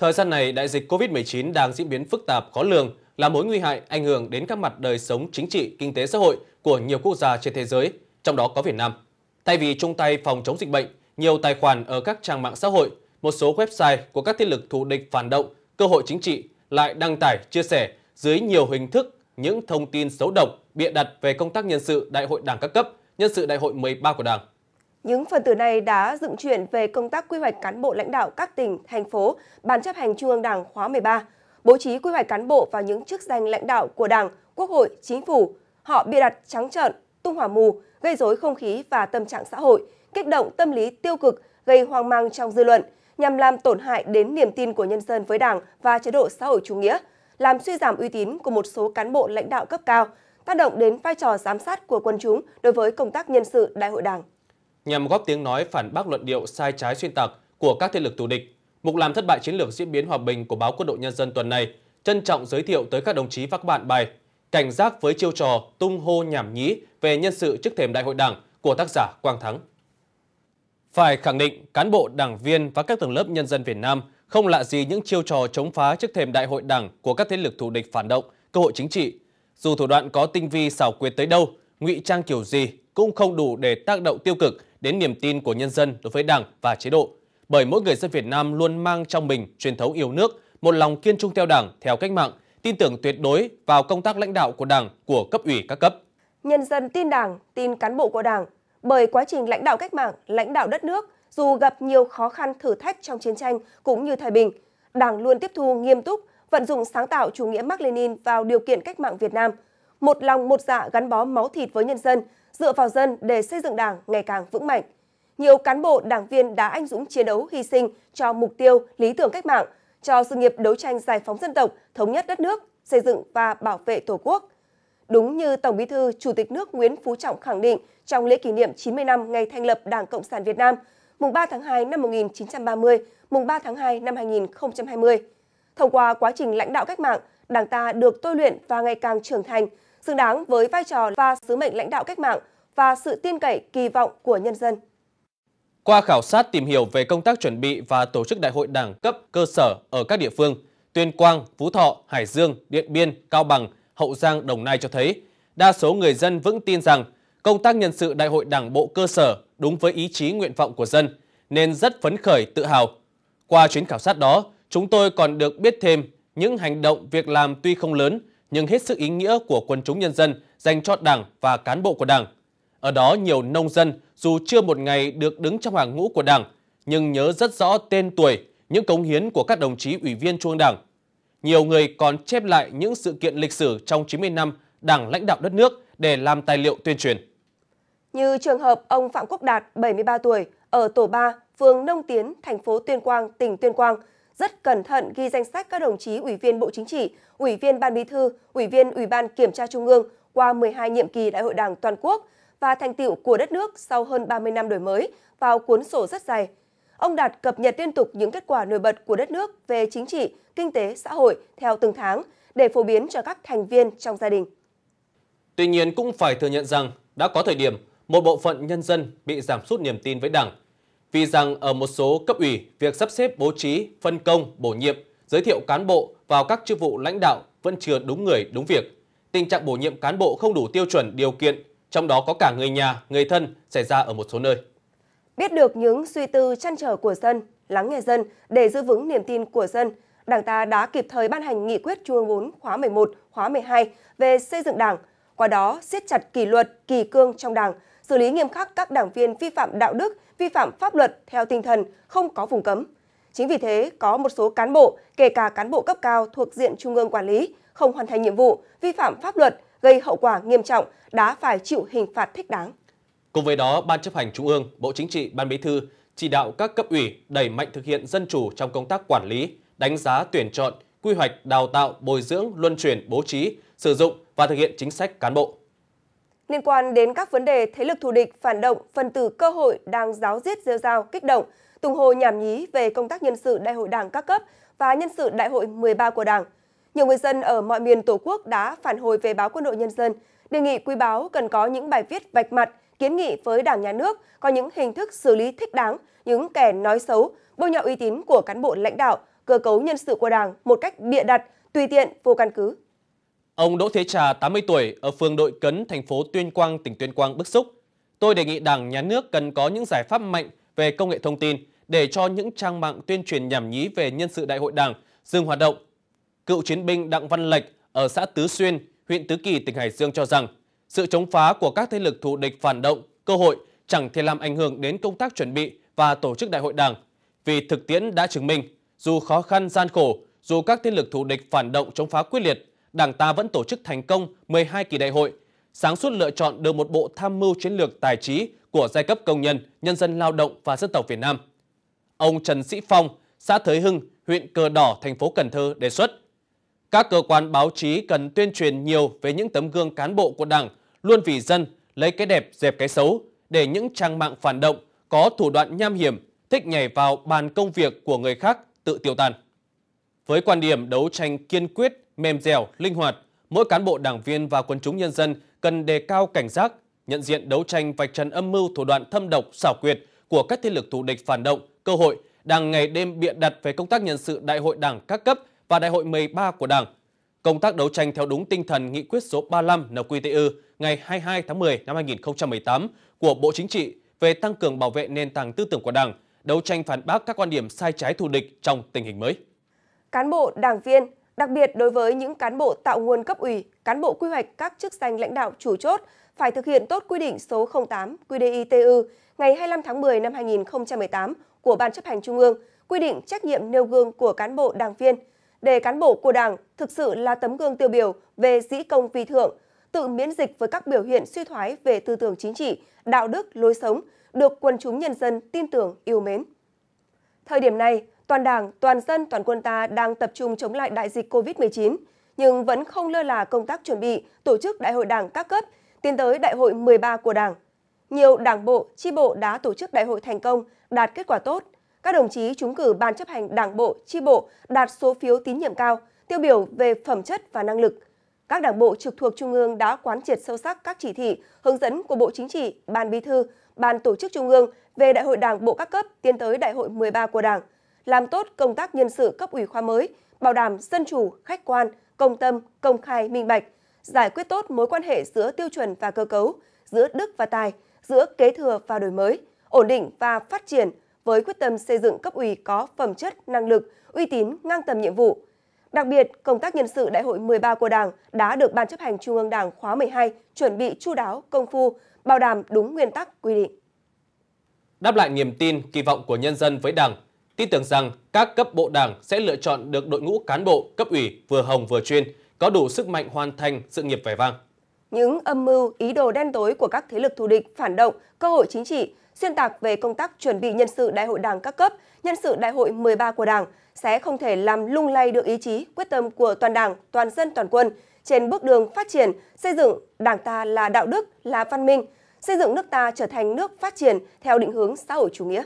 Thời gian này, đại dịch COVID-19 đang diễn biến phức tạp khó lường, là mối nguy hại ảnh hưởng đến các mặt đời sống chính trị, kinh tế xã hội của nhiều quốc gia trên thế giới, trong đó có Việt Nam. Thay vì chung tay phòng chống dịch bệnh, nhiều tài khoản ở các trang mạng xã hội, một số website của các thế lực thù địch phản động, cơ hội chính trị lại đăng tải, chia sẻ dưới nhiều hình thức những thông tin xấu độc, bịa đặt về công tác nhân sự đại hội đảng các cấp, nhân sự đại hội 13 của đảng. Những phần tử này đã dựng chuyện về công tác quy hoạch cán bộ lãnh đạo các tỉnh, thành phố, Ban chấp hành Trung ương Đảng khóa 13, bố trí quy hoạch cán bộ vào những chức danh lãnh đạo của Đảng, Quốc hội, Chính phủ. Họ bịa đặt trắng trợn, tung hỏa mù, gây rối không khí và tâm trạng xã hội, kích động tâm lý tiêu cực, gây hoang mang trong dư luận, nhằm làm tổn hại đến niềm tin của nhân dân với Đảng và chế độ xã hội chủ nghĩa, làm suy giảm uy tín của một số cán bộ lãnh đạo cấp cao, tác động đến vai trò giám sát của quân chúng đối với công tác nhân sự Đại hội Đảng nhằm góp tiếng nói phản bác luận điệu sai trái xuyên tạc của các thế lực thù địch. Mục làm thất bại chiến lược diễn biến hòa bình của báo Quân đội Nhân dân tuần này trân trọng giới thiệu tới các đồng chí và các bạn bài Cảnh giác với chiêu trò tung hô nhảm nhí về nhân sự trước thềm đại hội đảng của tác giả Quang Thắng. Phải khẳng định, cán bộ, đảng viên và các tầng lớp nhân dân Việt Nam không lạ gì những chiêu trò chống phá trước thềm đại hội đảng của các thế lực thù địch phản động, cơ hội chính trị. Dù thủ đoạn có tinh vi xảo quyệt tới đâu, ngụy trang kiểu gì cũng không đủ để tác động tiêu cực đến niềm tin của nhân dân đối với Đảng và chế độ. Bởi mỗi người dân Việt Nam luôn mang trong mình truyền thống yêu nước, một lòng kiên trung theo Đảng, theo cách mạng, tin tưởng tuyệt đối vào công tác lãnh đạo của Đảng, của cấp ủy các cấp. Nhân dân tin Đảng, tin cán bộ của Đảng, bởi quá trình lãnh đạo cách mạng, lãnh đạo đất nước, dù gặp nhiều khó khăn thử thách trong chiến tranh cũng như thời bình, Đảng luôn tiếp thu nghiêm túc, vận dụng sáng tạo chủ nghĩa Mác Lênin vào điều kiện cách mạng Việt Nam, một lòng một dạ gắn bó máu thịt với nhân dân, dựa vào dân để xây dựng Đảng ngày càng vững mạnh. Nhiều cán bộ, đảng viên đã anh dũng chiến đấu hy sinh cho mục tiêu, lý tưởng cách mạng, cho sự nghiệp đấu tranh giải phóng dân tộc, thống nhất đất nước, xây dựng và bảo vệ Tổ quốc. Đúng như Tổng Bí thư, Chủ tịch nước Nguyễn Phú Trọng khẳng định trong lễ kỷ niệm 90 năm ngày thành lập Đảng Cộng sản Việt Nam, mùng 3 tháng 2 năm 1930, mùng 3 tháng 2 năm 2020. Thông qua quá trình lãnh đạo cách mạng, Đảng ta được tôi luyện và ngày càng trưởng thành, xứng đáng với vai trò và sứ mệnh lãnh đạo cách mạng, và sự tin cậy kỳ vọng của nhân dân. Qua khảo sát tìm hiểu về công tác chuẩn bị và tổ chức đại hội đảng cấp cơ sở ở các địa phương, Tuyên Quang, Phú Thọ, Hải Dương, Điện Biên, Cao Bằng, Hậu Giang, Đồng Nai cho thấy, đa số người dân vững tin rằng công tác nhân sự đại hội đảng bộ cơ sở đúng với ý chí nguyện vọng của dân, nên rất phấn khởi, tự hào. Qua chuyến khảo sát đó, chúng tôi còn được biết thêm những hành động việc làm tuy không lớn nhưng hết sức ý nghĩa của quần chúng nhân dân dành cho đảng và cán bộ của đảng – ở đó nhiều nông dân dù chưa một ngày được đứng trong hàng ngũ của Đảng, nhưng nhớ rất rõ tên tuổi, những cống hiến của các đồng chí ủy viên Trung Đảng. Nhiều người còn chép lại những sự kiện lịch sử trong 90 năm Đảng lãnh đạo đất nước để làm tài liệu tuyên truyền. Như trường hợp ông Phạm Quốc Đạt, 73 tuổi, ở tổ 3, phường Nông Tiến, thành phố Tuyên Quang, tỉnh Tuyên Quang, rất cẩn thận ghi danh sách các đồng chí Ủy viên Bộ Chính trị, Ủy viên Ban Bí thư, Ủy viên Ủy ban Kiểm tra Trung ương qua 12 nhiệm kỳ Đại hội Đảng toàn quốc – và thành tiệu của đất nước sau hơn 30 năm đổi mới vào cuốn sổ rất dày. Ông Đạt cập nhật liên tục những kết quả nổi bật của đất nước về chính trị, kinh tế, xã hội theo từng tháng để phổ biến cho các thành viên trong gia đình. Tuy nhiên cũng phải thừa nhận rằng đã có thời điểm một bộ phận nhân dân bị giảm sút niềm tin với Đảng. Vì rằng ở một số cấp ủy, việc sắp xếp bố trí, phân công, bổ nhiệm, giới thiệu cán bộ vào các chức vụ lãnh đạo vẫn chưa đúng người, đúng việc. Tình trạng bổ nhiệm cán bộ không đủ tiêu chuẩn, điều kiện trong đó có cả người nhà, người thân xảy ra ở một số nơi. Biết được những suy tư chăn trở của dân, lắng nghe dân để giữ vững niềm tin của dân, Đảng ta đã kịp thời ban hành nghị quyết Trung ương 4 khóa 11, khóa 12 về xây dựng Đảng, qua đó siết chặt kỷ luật, kỳ cương trong Đảng, xử lý nghiêm khắc các đảng viên vi phạm đạo đức, vi phạm pháp luật theo tinh thần không có vùng cấm. Chính vì thế, có một số cán bộ, kể cả cán bộ cấp cao thuộc diện trung ương quản lý, không hoàn thành nhiệm vụ, vi phạm pháp luật gây hậu quả nghiêm trọng đã phải chịu hình phạt thích đáng. Cùng với đó, Ban chấp hành Trung ương, Bộ Chính trị, Ban Bí thư chỉ đạo các cấp ủy đẩy mạnh thực hiện dân chủ trong công tác quản lý, đánh giá tuyển chọn, quy hoạch, đào tạo, bồi dưỡng, luân chuyển, bố trí, sử dụng và thực hiện chính sách cán bộ. Liên quan đến các vấn đề thế lực thù địch, phản động, phần tử cơ hội đang giáo giết rêu rao, kích động, tung hồ nhảm nhí về công tác nhân sự đại hội đảng các cấp và nhân sự đại hội 13 của đảng – nhiều người dân ở mọi miền Tổ quốc đã phản hồi về báo Quân đội Nhân dân, đề nghị quý báo cần có những bài viết vạch mặt, kiến nghị với Đảng Nhà nước, có những hình thức xử lý thích đáng, những kẻ nói xấu, bôi nhọ uy tín của cán bộ lãnh đạo, cơ cấu nhân sự của Đảng một cách bịa đặt, tùy tiện, vô căn cứ. Ông Đỗ Thế Trà, 80 tuổi, ở phường Đội Cấn, thành phố Tuyên Quang, tỉnh Tuyên Quang bức xúc. Tôi đề nghị Đảng, Nhà nước cần có những giải pháp mạnh về công nghệ thông tin để cho những trang mạng tuyên truyền nhảm nhí về nhân sự đại hội Đảng dừng hoạt động cựu chiến binh Đặng Văn Lệch ở xã Tứ Xuyên, huyện Tứ Kỳ, tỉnh Hải Dương cho rằng sự chống phá của các thế lực thù địch phản động, cơ hội chẳng thể làm ảnh hưởng đến công tác chuẩn bị và tổ chức đại hội đảng. Vì thực tiễn đã chứng minh, dù khó khăn gian khổ, dù các thế lực thù địch phản động chống phá quyết liệt, đảng ta vẫn tổ chức thành công 12 kỳ đại hội, sáng suốt lựa chọn được một bộ tham mưu chiến lược tài trí của giai cấp công nhân, nhân dân lao động và dân tộc Việt Nam. Ông Trần Sĩ Phong, xã Thới Hưng, huyện Cờ Đỏ, thành phố Cần Thơ đề xuất các cơ quan báo chí cần tuyên truyền nhiều về những tấm gương cán bộ của Đảng, luôn vì dân, lấy cái đẹp dẹp cái xấu, để những trang mạng phản động có thủ đoạn nham hiểm, thích nhảy vào bàn công việc của người khác tự tiêu tàn Với quan điểm đấu tranh kiên quyết, mềm dẻo, linh hoạt, mỗi cán bộ đảng viên và quần chúng nhân dân cần đề cao cảnh giác, nhận diện đấu tranh vạch trần âm mưu thủ đoạn thâm độc, xảo quyệt của các thế lực thù địch phản động, cơ hội đang ngày đêm biện đặt về công tác nhân sự đại hội đảng các cấp và Đại hội 13 của Đảng. Công tác đấu tranh theo đúng tinh thần nghị quyết số 35 NQTU ngày 22 tháng 10 năm 2018 của Bộ Chính trị về tăng cường bảo vệ nền tảng tư tưởng của Đảng, đấu tranh phản bác các quan điểm sai trái thù địch trong tình hình mới. Cán bộ, đảng viên, đặc biệt đối với những cán bộ tạo nguồn cấp ủy, cán bộ quy hoạch các chức danh lãnh đạo chủ chốt phải thực hiện tốt quy định số 08 QDITU ngày 25 tháng 10 năm 2018 của Ban chấp hành Trung ương quy định trách nhiệm nêu gương của cán bộ đảng viên – để cán bộ của Đảng thực sự là tấm gương tiêu biểu về dĩ công vi thượng, tự miễn dịch với các biểu hiện suy thoái về tư tưởng chính trị, đạo đức, lối sống, được quần chúng nhân dân tin tưởng, yêu mến. Thời điểm này, toàn đảng, toàn dân, toàn quân ta đang tập trung chống lại đại dịch COVID-19, nhưng vẫn không lơ là công tác chuẩn bị tổ chức đại hội đảng các cấp, tiến tới đại hội 13 của đảng. Nhiều đảng bộ, chi bộ đã tổ chức đại hội thành công, đạt kết quả tốt – các đồng chí trúng cử Ban chấp hành Đảng bộ, chi bộ đạt số phiếu tín nhiệm cao, tiêu biểu về phẩm chất và năng lực. Các đảng bộ trực thuộc Trung ương đã quán triệt sâu sắc các chỉ thị, hướng dẫn của Bộ Chính trị, Ban Bí thư, Ban Tổ chức Trung ương về Đại hội Đảng bộ các cấp tiến tới Đại hội 13 của Đảng, làm tốt công tác nhân sự cấp ủy khoa mới, bảo đảm dân chủ, khách quan, công tâm, công khai, minh bạch, giải quyết tốt mối quan hệ giữa tiêu chuẩn và cơ cấu, giữa đức và tài, giữa kế thừa và đổi mới, ổn định và phát triển, với quyết tâm xây dựng cấp ủy có phẩm chất, năng lực, uy tín ngang tầm nhiệm vụ. Đặc biệt, công tác nhân sự Đại hội 13 của Đảng đã được Ban chấp hành Trung ương Đảng khóa 12 chuẩn bị chu đáo, công phu, bảo đảm đúng nguyên tắc quy định. Đáp lại niềm tin, kỳ vọng của nhân dân với Đảng, tin tưởng rằng các cấp bộ Đảng sẽ lựa chọn được đội ngũ cán bộ cấp ủy vừa hồng vừa chuyên, có đủ sức mạnh hoàn thành sự nghiệp vẻ vang. Những âm mưu, ý đồ đen tối của các thế lực thù địch, phản động, cơ hội chính trị xuyên tạc về công tác chuẩn bị nhân sự đại hội đảng các cấp, nhân sự đại hội 13 của đảng sẽ không thể làm lung lay được ý chí, quyết tâm của toàn đảng, toàn dân, toàn quân trên bước đường phát triển, xây dựng đảng ta là đạo đức, là văn minh, xây dựng nước ta trở thành nước phát triển theo định hướng xã hội chủ nghĩa.